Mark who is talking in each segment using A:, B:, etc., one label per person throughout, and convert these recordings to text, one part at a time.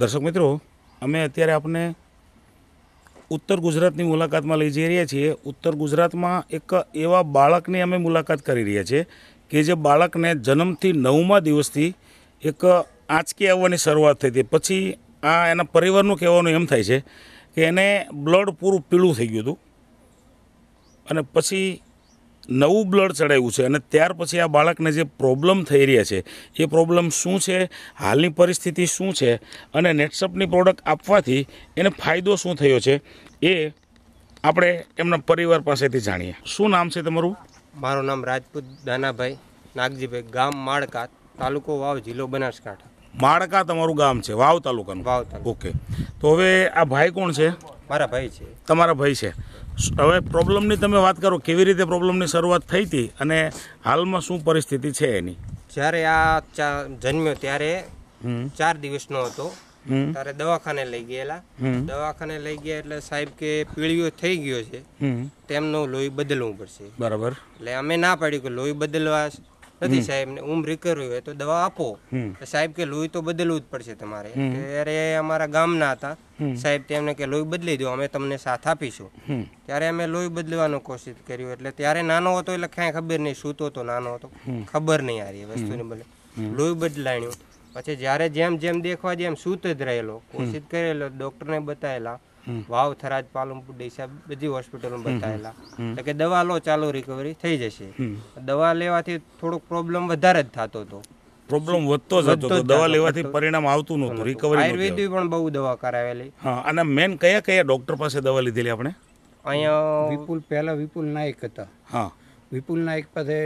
A: દર્શક મિત્રો અમે અત્યારે આપને ઉત્તર ગુજરાતની મુલાકાતમાં લઈ જઈ રહ્યા છીએ ઉત્તર ગુજરાતમાં એક એવા બાળકની અમે મુલાકાત કરી રહ્યા છીએ કે જે બાળકને જન્મથી નવમા દિવસથી એક આંચકી આવવાની શરૂઆત થઈ હતી પછી આ એના પરિવારનું કહેવાનું એમ થાય છે કે એને બ્લડ પૂરું પીળું થઈ ગયું હતું અને પછી નવું બ્લડ ચડાવ્યું છે અને ત્યાર પછી આ બાળકને જે પ્રોબ્લેમ થઈ રહ્યા છે એ પ્રોબ્લેમ શું છે હાલની પરિસ્થિતિ શું છે અને નેટસપની પ્રોડક્ટ આપવાથી એને ફાયદો શું થયો છે એ આપણે એમના પરિવાર પાસેથી જાણીએ
B: શું નામ છે તમારું મારું નામ રાજપૂત દાનાભાઈ નાગજીભાઈ ગામ માળકા તાલુકો વાવ જિલ્લો બનાસકાંઠા
A: માળકા તમારું ગામ છે વાવ તાલુકાનું વાવ ઓકે તો હવે આ ભાઈ કોણ છે મારા ભાઈ છે તમારા ભાઈ છે હવે પ્રોબ્લેમની તમે વાત કરો કેવી રીતે પ્રોબ્લેમની શરૂઆત થઈ હતી અને હાલમાં શું પરિસ્થિતિ છે એની
B: જ્યારે આ જન્મ્યો ત્યારે ચાર દિવસનો હતો ત્યારે દવાખાને લઈ ગયેલા દવાખાને લઈ ગયા એટલે સાહેબ કે પીળીઓ થઈ ગયો છે તેમનો લોહી બદલવું પડશે બરાબર એટલે અમે ના પાડ્યું કે લોહી બદલવા નથી સાહેબ ને ઉમ રિકવરી હોય તો દવા આપો સાહેબ કે લોહી તો બદલવું જ પડશે તમારે ત્યારે અમારા ગામના હતા સાહેબ તેમને કે લોહી બદલી દો અમે તમને સાથ આપીશું ત્યારે અમે લોહી બદલવાનો કોશિશ કર્યું એટલે ત્યારે નાનો હતો એટલે કાંઈ ખબર નહીં સૂતો હતો નાનો હતો ખબર નહીં આ રહી વસ્તુની બદલે લોહી બદલાણ્યું પછી જ્યારે જેમ જેમ દેખવા જેમ સૂત જ રહેલો કોશિશ કરેલો ડૉક્ટરને બતાવેલા વાવ થરાજ પાલનપુર ડેસા બધી હોસ્પિટલો બતાવેલા એટલે કે દવા લો ચાલુ રિકવરી થઈ જશે દવા લેવાથી થોડોક પ્રોબ્લેમ વધારે જ થતો હતો
A: પ્રોબ્લેમ વધતો જ હતો દવા લેવાથી પરિણામ આવતું નહોતું રિકવરી આયુર્વેદિક
B: પણ બહુ દવા કરાવેલી
A: હા અને મેન કયા કયા ડોક્ટર પાસે દવા લીધેલી આપણે
B: અહીંયા વિપુલ પહેલા વિપુલ નાયક હતા હા વિપુલ નાયક પાસે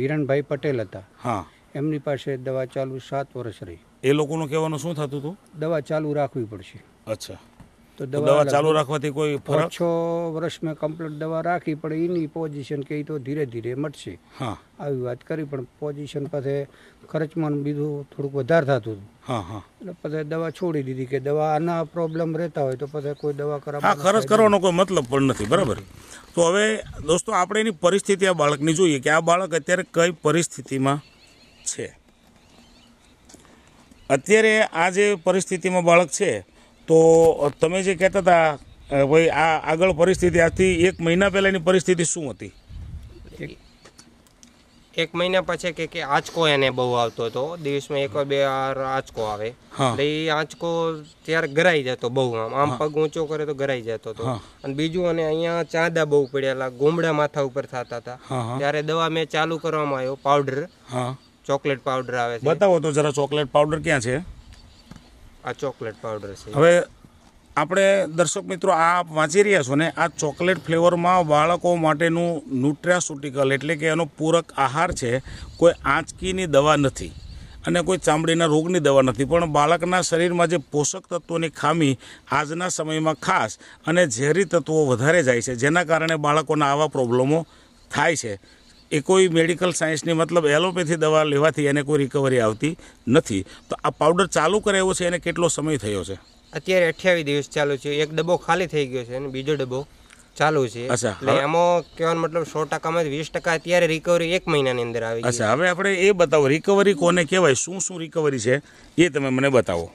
B: હિરણભાઈ પટેલ હતા હા એમની પાસે દવા ચાલુ સાત વર્ષ રહી
A: એ લોકોનું કહેવાનું શું થતું હતું દવા
B: ચાલુ રાખવી પડશે અચ્છા તો દવા ચાલુ રાખવાથી કોઈ છ વર્ષ મેં કમ્પ્લીટ દવા રાખી પણ એની પોઝિશન કે તો ધીરે ધીરે મટશે હા આવી વાત કરી પણ પોઝિશન પાસે ખર્ચમાં બીજું થોડુંક વધારે થતું હતું હા એટલે પછી દવા છોડી દીધી કે દવા આના પ્રોબ્લેમ રહેતા હોય તો પછી કોઈ દવા કરાવવા ખર્ચ કરવાનો
A: કોઈ મતલબ પણ નથી બરાબર તો હવે દોસ્તો આપણે એની પરિસ્થિતિ આ બાળકની જોઈએ કે આ બાળક અત્યારે કઈ પરિસ્થિતિમાં છે અત્યારે આ જે પરિસ્થિતિમાં બાળક છે તો તમે જે કહેતા હતા ભાઈ આ આગળ પરિસ્થિતિ આજથી એક મહિના પહેલાંની પરિસ્થિતિ શું હતી
B: એક મહિના પછી કે કે આંચકો એને બહુ આવતો હતો દિવસમાં એક બે વાર આંચકો આવે એટલે એ આંચકો ત્યારે ગરાઈ જતો બહુ આમ આમ પગ ઊંચો કરે તો ગરાઈ જતો હતો અને બીજું અને અહીંયા ચાંદા બહુ પડેલા ગોમડા માથા ઉપર થતા હતા ત્યારે દવા મેં ચાલુ કરવામાં આવ્યો
A: પાવડર ચોકલેટ પાવડર આવે બતાવો તો જરા ચોકલેટ પાવડર ક્યાં છે
B: આ ચોકલેટ પાવડર છે હવે
A: આપણે દર્શક મિત્રો આ આપ વાંચી રહ્યા છો ને આ ચોકલેટ ફ્લેવરમાં બાળકો માટેનું ન્યુટ્રાસ્યુટિકલ એટલે કે એનો પૂરક આહાર છે કોઈ આંચકીની દવા નથી અને કોઈ ચામડીના રોગની દવા નથી પણ બાળકના શરીરમાં જે પોષક તત્વોની ખામી આજના સમયમાં ખાસ અને ઝેરી તત્વો વધારે જાય છે જેના કારણે બાળકોના આવા પ્રોબ્લેમો થાય છે એ કોઈ મેડિકલ સાયન્સની મતલબ એલોપેથી દવા લેવાથી એને કોઈ રિકવરી આવતી નથી તો આ પાવડર ચાલુ કરે એવો છે એને કેટલો સમય થયો છે
B: અત્યારે અઠ્યાવીસ દિવસ ચાલુ છે એક ડબ્બો ખાલી થઈ ગયો છે અને બીજો ડબ્બો ચાલુ છે અચ્છા એમાં કહેવાનો મતલબ સો ટકામાં વીસ ટકા અત્યારે રિકવરી એક મહિનાની અંદર આવી અચ્છા
A: હવે આપણે એ બતાવો રિકવરી કોને કહેવાય શું શું રિકવરી છે એ તમે મને બતાવો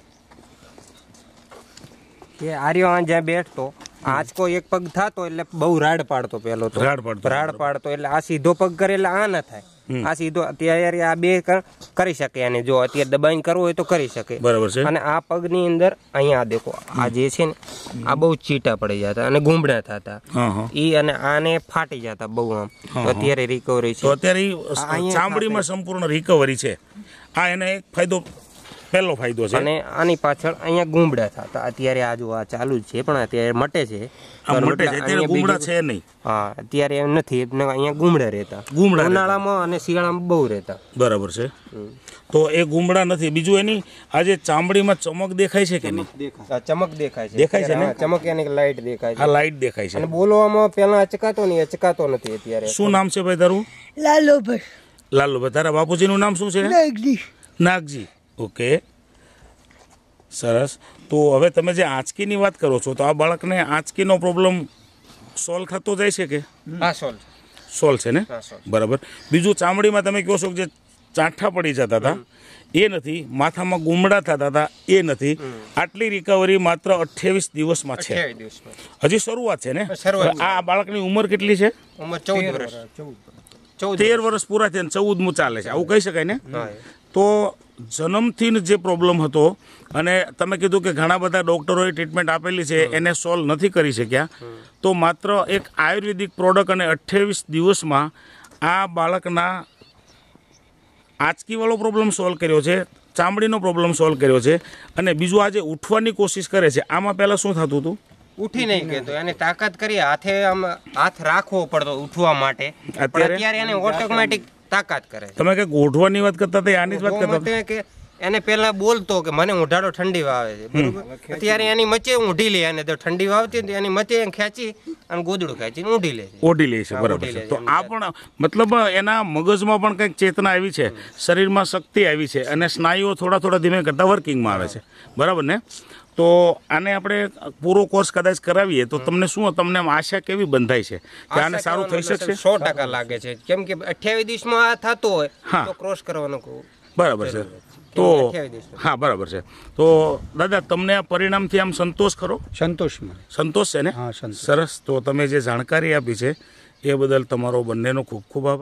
B: કે આર્યો જ્યાં બેઠતો આંચકો એક પગ થતો એટલે બહુ રાડ પાડતો પેલો તો રાડ પાડતો રાડ પાડતો એટલે આ સીધો પગ કરે એટલે આ ના થાય આ સીધો અત્યારે આ બે કરી શકે અને જો અત્યારે દબાઈ કરવું હોય તો કરી શકે બરાબર છે અને આ પગ ની અંદર અહીંયા દેખો આ જે છે ને આ બહુ ચીટા પડી જતા અને ગુમડા થતા ઈ અને આને ફાટી જતા બહુ આમ અત્યારે રિકવરી છે અત્યારે ચામડીમાં
A: સંપૂર્ણ રિકવરી છે આ એને એક ફાયદો પહેલો ફાયદો
B: છે અને આની પાછળ અહીંયા ગુંબડા થતા અત્યારે આ જો આ ચાલુ છે પણ અત્યારે મટે છે મટે છે અત્યારે ગુંબડા છે નહીં હા અત્યારે એમ નથી
A: એટલે અહીંયા ગુંબડા રહેતા ગુંબડા ઉનાળામાં અને શિયાળામાં બહુ રહેતા બરાબર છે તો એ ગુંબડા નથી બીજું એની આજે ચામડીમાં ચમક દેખાય છે કે નહીં ચમક દેખાય છે દેખાય છે ને ચમક એની લાઈટ દેખાય છે આ લાઈટ દેખાય છે અને
B: બોલવામાં પહેલા અચકાતો નહીં અચકાતો નથી અત્યારે શું નામ છે ભાઈ તારું લાલોભાઈ
A: લાલોભાઈ તારા બાપુજી નું નામ શું છે નાગજી નાગજી ઓકે સરસ તો હવે તમે જે આંચકીની વાત કરો છો તો આ બાળકને આંચકીનો પ્રોબ્લેમ સોલ્વ થતો જાય છે કે હા સોલ્વ સોલ્વ છે ને બરાબર બીજું ચામડીમાં તમે કહો છો કે જે ચાંઠા પડી જતા હતા એ નથી માથામાં ગુમડા થતા હતા એ નથી આટલી રિકવરી માત્ર અઠ્યાવીસ દિવસમાં છે હજી શરૂઆત છે ને આ બાળકની ઉંમર કેટલી છે ઉંમર ચૌદ વર્ષ તેર વર્ષ પૂરા થયા ચૌદમું ચાલે છે આવું કહી શકાય ને તો જન્મથી જે પ્રોબ્લેમ હતો અને તમે કીધું કે ઘણા બધા ડૉક્ટરોએ ટ્રીટમેન્ટ આપેલી છે એને સોલ્વ નથી કરી શક્યા તો માત્ર એક આયુર્વેદિક પ્રોડક્ટ અને અઠ્ઠાવીસ દિવસમાં આ બાળકના આંચકીવાળો પ્રોબ્લેમ સોલ્વ કર્યો છે ચામડીનો પ્રોબ્લેમ સોલ્વ કર્યો છે અને બીજું આજે ઉઠવાની કોશિશ કરે છે આમાં પહેલાં શું થતું હતું
B: ઉઠી નહીં કહેતો એને તાકાત કરી હાથે આમ હાથ રાખવો પડતો ઉઠવા માટે અત્યારે એને ઓટોમેટિક
A: તાકાત કરે તમે કે ગોઠવાની વાત કરતા હતા આની વાત કરતા
B: કે એને પહેલા બોલતો કે મને ઊંઢાડો ઠંડી વાવે છે અત્યારે એની મચે ઊંઢી લે અને તો ઠંડી વાવતી હતી એની મચે ખેંચી અને
A: ગોદડું ખેંચી ઊંઢી લે ઓઢી લે છે બરાબર તો આ પણ મતલબ એના મગજમાં પણ કંઈક ચેતના આવી છે શરીરમાં શક્તિ આવી છે અને સ્નાયુઓ થોડા થોડા ધીમે કરતા વર્કિંગમાં આવે છે બરાબર ને તો આને આપણે પૂરો કોર્સ કદાચ કરાવીએ તો તમને શું તમને આશા કેવી બંધાય છે કે આને સારું થઈ શકશે સો ટકા
B: લાગે છે કેમ કે અઠ્યાવીસ દિવસમાં આ થતો હોય તો ક્રોસ કરવાનો કહું
A: બરાબર છે તો હા બરાબર છે તો દાદા તમને આ પરિણામથી આમ સંતોષ ખરો સંતોષ સંતોષ છે ને સરસ તો તમે જે જાણકારી આપી છે એ બદલ તમારો બંનેનો ખૂબ ખૂબ આભાર